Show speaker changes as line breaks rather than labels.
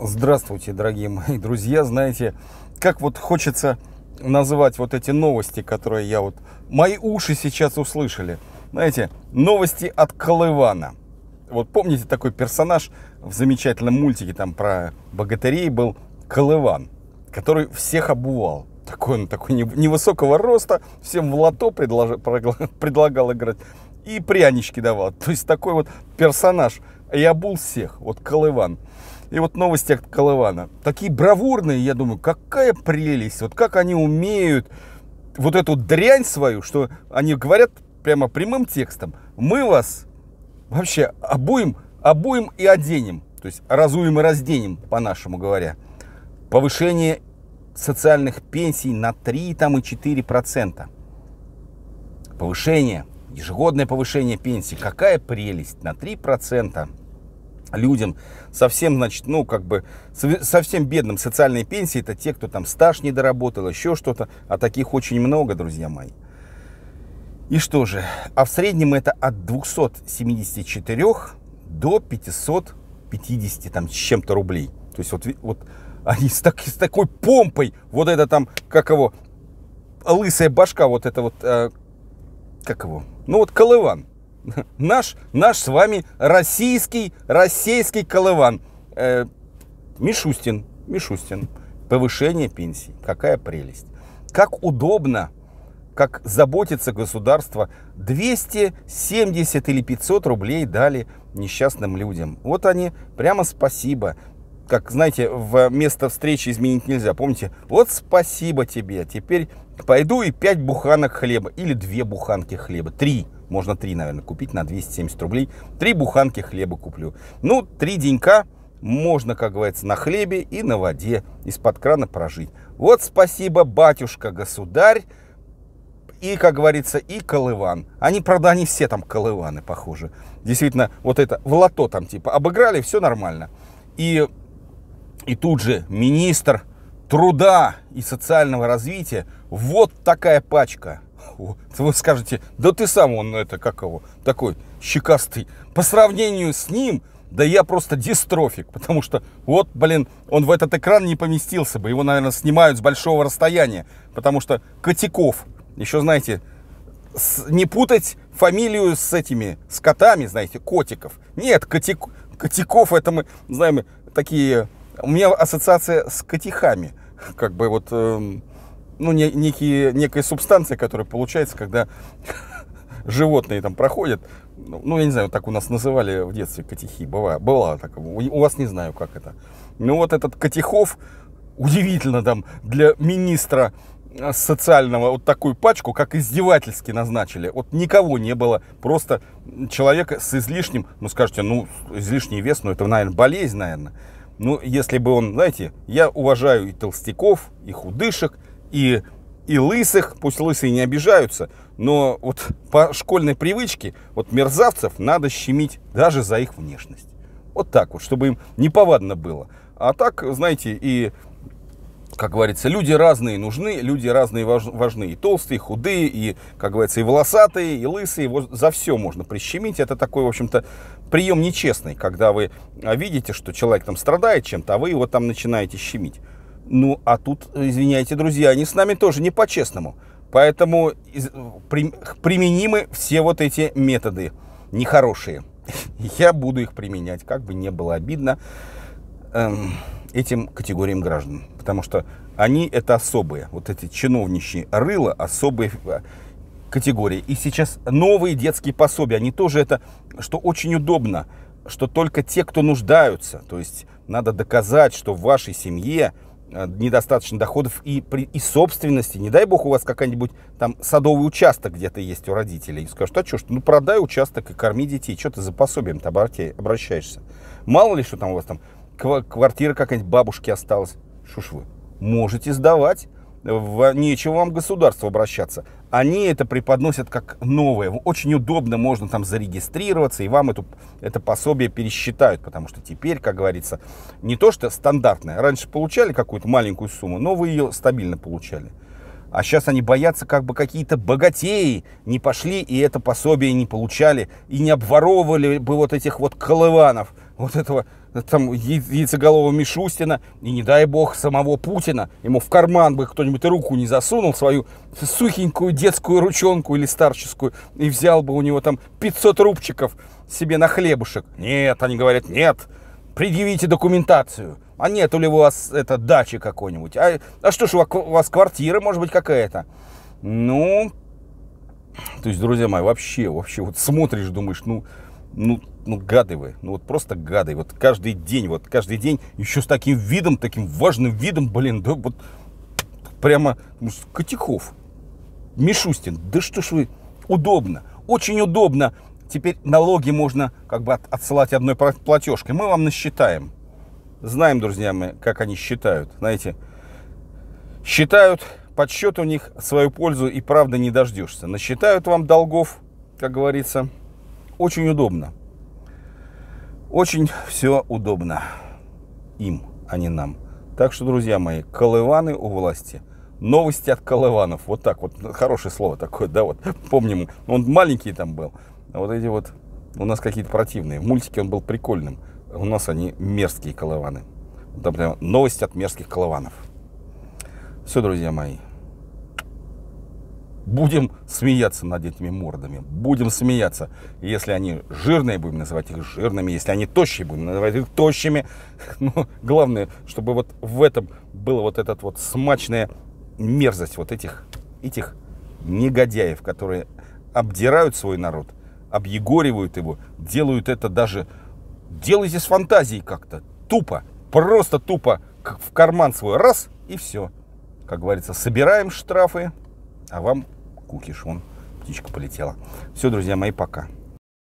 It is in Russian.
Здравствуйте, дорогие мои друзья. Знаете, как вот хочется называть вот эти новости, которые я вот... Мои уши сейчас услышали. Знаете, новости от Колывана. Вот помните такой персонаж в замечательном мультике там про богатырей был Колыван, который всех обувал. Такой он, такой невысокого роста, всем в лото предлож... предлагал играть и прянички давал. То есть такой вот персонаж. И обул всех, вот Колыван. И вот новости от Колывана. Такие бравурные, я думаю, какая прелесть. Вот как они умеют вот эту дрянь свою, что они говорят прямо прямым текстом. Мы вас вообще обуем, обуем и оденем. То есть разуем и разденем, по-нашему говоря. Повышение социальных пенсий на 3 там, и 4%. Повышение, ежегодное повышение пенсий. Какая прелесть, на 3% людям совсем, значит, ну, как бы, совсем бедным социальные пенсии, это те, кто там стаж не доработал, еще что-то, а таких очень много, друзья мои. И что же, а в среднем это от 274 до 550 там с чем-то рублей. То есть вот, вот они с, так, с такой помпой, вот это там, как его, лысая башка, вот это вот, э, как его, ну вот колыван, Наш, наш с вами российский, российский колыван. Э, Мишустин, Мишустин. Повышение пенсий. Какая прелесть. Как удобно, как заботится государство. 270 или 500 рублей дали несчастным людям. Вот они, прямо спасибо как, знаете, в место встречи изменить нельзя. Помните, вот спасибо тебе, теперь пойду и пять буханок хлеба, или две буханки хлеба, три можно три, наверное, купить на 270 рублей. Три буханки хлеба куплю. Ну, три денька можно, как говорится, на хлебе и на воде из-под крана прожить. Вот спасибо, батюшка, государь, и, как говорится, и колыван. Они, правда, они все там колываны, похоже. Действительно, вот это, в лото там типа обыграли, все нормально. И, и тут же министр труда и социального развития, вот такая пачка – вы скажете, да ты сам он это, как его, такой щекастый. По сравнению с ним, да я просто дистрофик, потому что вот, блин, он в этот экран не поместился бы. Его, наверное, снимают с большого расстояния, потому что Котяков, еще, знаете, с, не путать фамилию с этими, с котами, знаете, котиков. Нет, котик, котиков, это мы знаем такие... У меня ассоциация с котихами, как бы вот... Эм, ну, не, некие, некая субстанция, которая получается, когда животные там проходят. Ну, ну я не знаю, так у нас называли в детстве катихи. Бывало, бывало так. У, у вас не знаю, как это. Ну, вот этот катихов, удивительно там для министра а, социального вот такую пачку, как издевательски назначили. Вот никого не было. Просто человека с излишним, ну скажете, ну излишний вес, ну это, наверное, болезнь, наверное. Ну, если бы он, знаете, я уважаю и толстяков, и худышек, и, и лысых, пусть лысые не обижаются, но вот по школьной привычке вот мерзавцев надо щемить даже за их внешность. Вот так вот, чтобы им неповадно было. А так, знаете, и, как говорится, люди разные нужны, люди разные важны. И толстые, и худые, и, как говорится, и волосатые, и лысые. вот за все можно прищемить. Это такой, в общем-то, прием нечестный, когда вы а, видите, что человек там страдает чем-то, а вы его там начинаете щемить. Ну, а тут, извиняйте, друзья, они с нами тоже не по-честному. Поэтому применимы все вот эти методы нехорошие. Я буду их применять, как бы не было обидно эм, этим категориям граждан. Потому что они это особые, вот эти чиновничьи рыла, особые э, категории. И сейчас новые детские пособия, они тоже это, что очень удобно, что только те, кто нуждаются. То есть надо доказать, что в вашей семье а, недостаточно доходов и, при, и собственности. Не дай бог у вас какая нибудь там садовый участок где-то есть у родителей. И скажут, а что ж, ну продай участок и корми детей. Что ты за пособием-то обращаешься? Мало ли, что там у вас там квартира какая-нибудь бабушки осталась. Что ж вы, можете сдавать. В, нечего вам государство обращаться они это преподносят как новое. Очень удобно можно там зарегистрироваться, и вам эту, это пособие пересчитают, потому что теперь, как говорится, не то что стандартное. Раньше получали какую-то маленькую сумму, но вы ее стабильно получали. А сейчас они боятся, как бы какие-то богатеи не пошли и это пособие не получали, и не обворовывали бы вот этих вот колыванов – вот этого там яйцеголового Мишустина и, не дай бог, самого Путина. Ему в карман бы кто-нибудь руку не засунул, свою сухенькую детскую ручонку или старческую, и взял бы у него там 500 рубчиков себе на хлебушек. Нет, они говорят, нет, предъявите документацию. А нет ли у вас это дача какой-нибудь? А, а что ж, у вас квартира, может быть, какая-то? Ну, то есть, друзья мои, вообще, вообще, вот смотришь, думаешь, ну, ну, ну гады вы, ну вот просто гады, вот каждый день, вот каждый день, еще с таким видом, таким важным видом, блин, да вот прямо ну, Котяков, Мишустин, да что ж вы, удобно, очень удобно, теперь налоги можно как бы от, отсылать одной платежкой, мы вам насчитаем, знаем, друзья мои, как они считают, знаете, считают, подсчет у них свою пользу и правда не дождешься, насчитают вам долгов, как говорится, очень удобно. Очень все удобно им, а не нам. Так что, друзья мои, колываны у власти. Новости от колыванов. Вот так вот. Хорошее слово такое, да, вот. Помним, ну, он маленький там был. А вот эти вот у нас какие-то противные. В мультике он был прикольным. У нас они мерзкие колываны. Там прям новости от мерзких колыванов. Все, друзья мои. Будем смеяться над этими мордами. Будем смеяться. Если они жирные, будем называть их жирными. Если они тощие, будем называть их тощими. Но главное, чтобы вот в этом была вот эта вот смачная мерзость вот этих, этих негодяев, которые обдирают свой народ, объегоривают его, делают это даже... Делайте с фантазией как-то. Тупо. Просто тупо в карман свой раз и все. Как говорится, собираем штрафы, а вам кукиш, он птичка полетела. Все, друзья мои, пока.